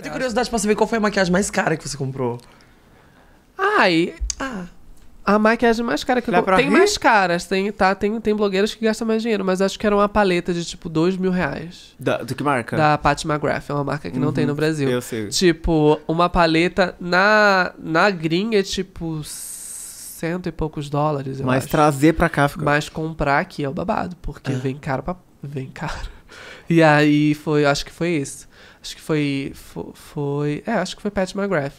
Eu tenho curiosidade pra saber qual foi a maquiagem mais cara que você comprou. Ai. Ah. A maquiagem mais cara que eu comprei. Tem mais caras, tem, tá? Tem, tem blogueiras que gastam mais dinheiro, mas acho que era uma paleta de tipo dois mil reais. Da, do que marca? Da Pat McGrath, é uma marca que não tem no uhum. Brasil. Eu sei. Tipo, uma paleta na, na gringa é tipo cento e poucos dólares, eu Mas acho. trazer pra cá fica. Mas comprar aqui é o babado, porque é. vem caro pra. Vem caro. E aí foi, acho que foi isso. Acho que foi, foi, foi é, acho que foi Pat McGrath.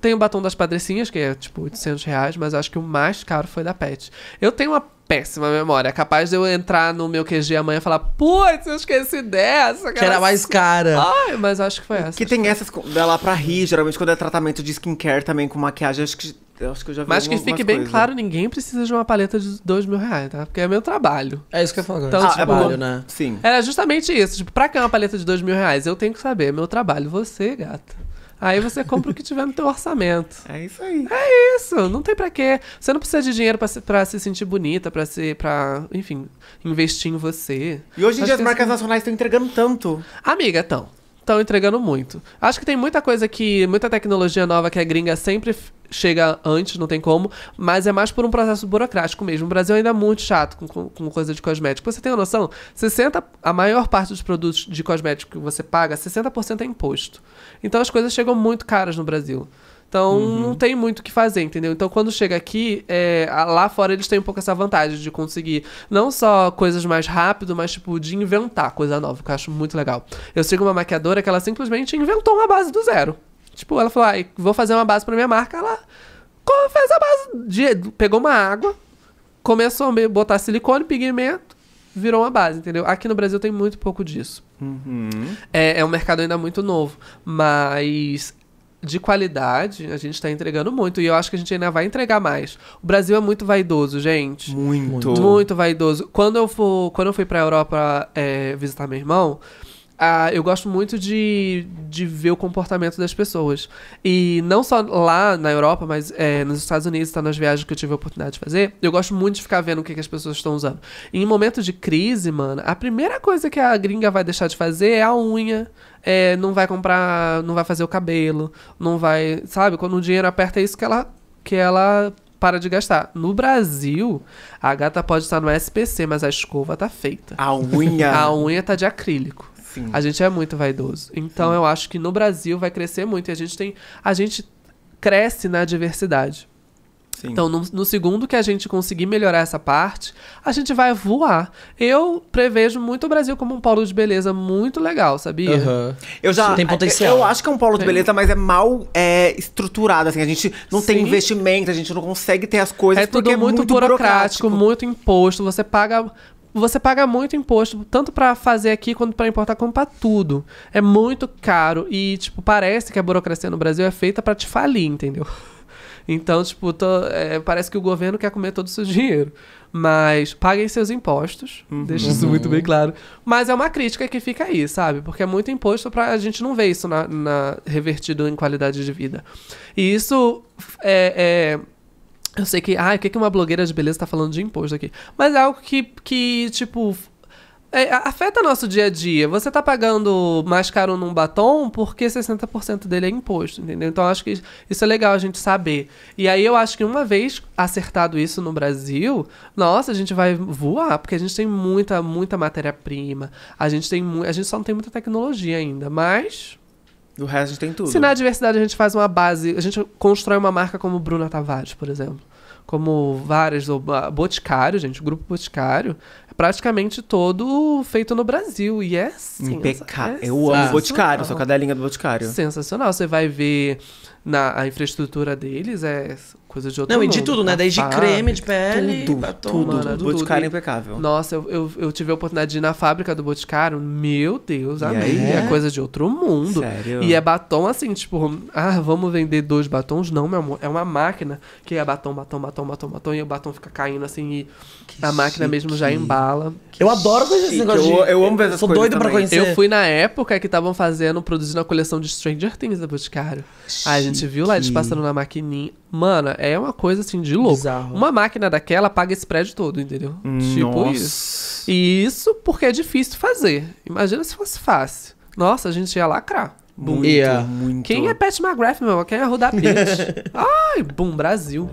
Tem o batom das padrecinhas, que é tipo 800 reais, mas acho que o mais caro foi da Pet. Eu tenho uma péssima memória, capaz de eu entrar no meu QG amanhã e falar, putz, eu esqueci dessa, cara. Que era mais assim. cara. Ai, mas acho que foi essa. Que tem que essas dela pra rir, geralmente quando é tratamento de skincare também com maquiagem, acho que eu acho que eu já vi Mas que fique bem coisa. claro, ninguém precisa de uma paleta de dois mil reais, tá? Porque é meu trabalho. É isso que eu falo. Então, ah, é tipo, trabalho, né? Sim. Era justamente isso. Tipo, pra que uma paleta de dois mil reais? Eu tenho que saber, é meu trabalho. Você, gata. Aí você compra o que tiver no teu orçamento. É isso aí. É isso, não tem para quê. Você não precisa de dinheiro para se, pra se sentir bonita, para se para, enfim, investir em você. E hoje em Acho dia as é marcas assim. nacionais estão entregando tanto. Amiga, estão. Estão entregando muito. Acho que tem muita coisa que muita tecnologia nova que a gringa sempre chega antes, não tem como, mas é mais por um processo burocrático mesmo. O Brasil é ainda é muito chato com, com, com coisa de cosmético. Você tem uma noção? 60, a maior parte dos produtos de cosmético que você paga, 60% é imposto. Então as coisas chegam muito caras no Brasil. Então uhum. não tem muito o que fazer, entendeu? Então quando chega aqui, é, lá fora eles têm um pouco essa vantagem de conseguir não só coisas mais rápido, mas tipo de inventar coisa nova, que eu acho muito legal. Eu sigo uma maquiadora que ela simplesmente inventou uma base do zero. Tipo, ela falou, ah, vou fazer uma base pra minha marca. Ela fez a base. De, pegou uma água, começou a botar silicone, pigmento, virou uma base, entendeu? Aqui no Brasil tem muito pouco disso. Uhum. É, é um mercado ainda muito novo. Mas de qualidade, a gente tá entregando muito. E eu acho que a gente ainda vai entregar mais. O Brasil é muito vaidoso, gente. Muito. Muito vaidoso. Quando eu, for, quando eu fui pra Europa é, visitar meu irmão, ah, eu gosto muito de, de ver o comportamento das pessoas. E não só lá na Europa, mas é, nos Estados Unidos, tá nas viagens que eu tive a oportunidade de fazer, eu gosto muito de ficar vendo o que, que as pessoas estão usando. E em momento de crise, mano, a primeira coisa que a gringa vai deixar de fazer é a unha, é, não vai comprar, não vai fazer o cabelo, não vai. Sabe? Quando o dinheiro aperta, é isso que ela, que ela para de gastar. No Brasil, a gata pode estar no SPC, mas a escova tá feita. A unha. a unha tá de acrílico. Sim. A gente é muito vaidoso. Então Sim. eu acho que no Brasil vai crescer muito e a gente tem. A gente cresce na diversidade. Sim. Então, no, no, segundo que a gente conseguir melhorar essa parte, a gente vai voar. Eu prevejo muito o Brasil como um polo de beleza muito legal, sabia? Uhum. Eu já tem potencial. Eu acho que é um polo de beleza, mas é mal é, estruturado. Assim, a gente não Sim. tem investimento, a gente não consegue ter as coisas. É tudo é muito, é muito burocrático, burocrático, muito imposto. Você paga você paga muito imposto, tanto para fazer aqui quanto para importar, como pra tudo. É muito caro e, tipo, parece que a burocracia no Brasil é feita para te falir, entendeu? Então, tipo, tô, é, parece que o governo quer comer todo o seu dinheiro. Mas paguem seus impostos, uhum. deixa isso muito bem claro. Mas é uma crítica que fica aí, sabe? Porque é muito imposto para a gente não ver isso na, na, revertido em qualidade de vida. E isso é, é eu sei que, ai, ah, o que, que uma blogueira de beleza tá falando de imposto aqui? Mas é algo que, que tipo, é, afeta nosso dia a dia. Você tá pagando mais caro num batom porque 60% dele é imposto, entendeu? Então acho que isso é legal a gente saber. E aí eu acho que uma vez acertado isso no Brasil, nossa, a gente vai voar, porque a gente tem muita, muita matéria-prima. A gente tem a gente só não tem muita tecnologia ainda, mas o resto a gente tem tudo. Se na diversidade a gente faz uma base, a gente constrói uma marca como Bruna Tavares, por exemplo. Como várias, ou ah, Boticário, gente, o grupo Boticário, é praticamente todo feito no Brasil. E é assim, Impecável. É Eu amo o Boticário, sou cadelinha do Boticário. Sensacional. Você vai ver na a infraestrutura deles é coisa de outro Não, mundo. e de tudo, né? Desde creme de pele, tudo, batom, tudo. Mano, do Boticário e, é impecável. Nossa, eu, eu, eu, tive a oportunidade de ir na fábrica do Boticário. Meu Deus, amei. É? é coisa de outro mundo. Sério? E é batom assim, tipo, ah, vamos vender dois batons? Não, meu amor. É uma máquina que é batom, batom, batom, batom, batom. E o batom fica caindo assim e que a máquina chique. mesmo já embala. Que eu adoro fazer esse negócio. Eu, eu amo ver essas Sou coisas. Sou doido também. pra conhecer. Eu fui na época que estavam fazendo, produzindo a coleção de Stranger Things da Boticário. Chique. A gente gente viu lá eles passando na maquininha. Mano, é uma coisa assim de louco. Bizarro. Uma máquina daquela paga esse prédio todo, entendeu? Tipo Nossa. Tipo isso. E isso porque é difícil fazer. Imagina se fosse fácil. Nossa, a gente ia lacrar. Muito, yeah. muito. Quem é Pat McGrath, meu? Quem é Ruda Ai, boom, Brasil.